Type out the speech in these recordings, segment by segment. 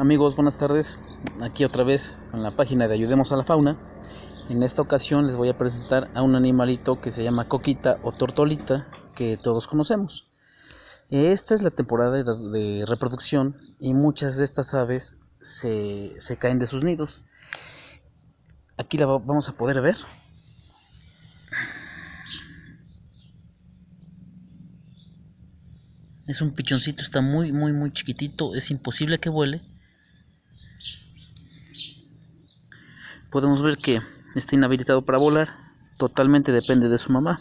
amigos, buenas tardes. Aquí otra vez en la página de Ayudemos a la Fauna. En esta ocasión les voy a presentar a un animalito que se llama coquita o tortolita que todos conocemos. Esta es la temporada de, reproducción y muchas de estas aves se, se caen de sus nidos. Aquí la vamos a poder ver. Es un pichoncito, está muy, muy, muy chiquitito. Es imposible que vuele podemos ver que está inhabilitado para volar, totalmente depende de su mamá.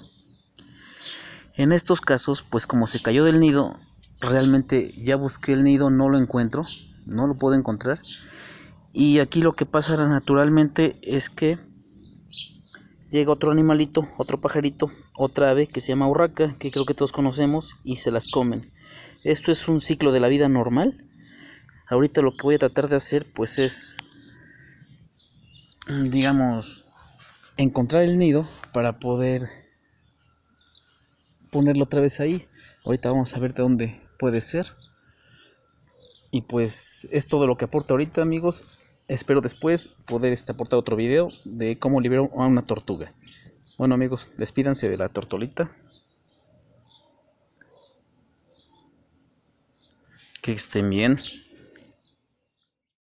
En estos casos, pues como se cayó del nido, realmente ya busqué el nido, no lo encuentro, no lo puedo encontrar. Y aquí lo que pasa naturalmente es que llega otro animalito, otro pajarito, otra ave que se llama urraca, que creo que todos conocemos, y se las comen. Esto es un ciclo de la vida normal. Ahorita lo que voy a tratar de hacer pues es Mm, digamos, encontrar el nido para poder ponerlo otra vez ahí. Ahorita vamos a ver de dónde puede ser. Y pues es todo lo que aporta ahorita, amigos. Espero después poder este, aportar otro video de cómo libero a una tortuga. Bueno, amigos, despídanse de la tortolita. Que estén bien.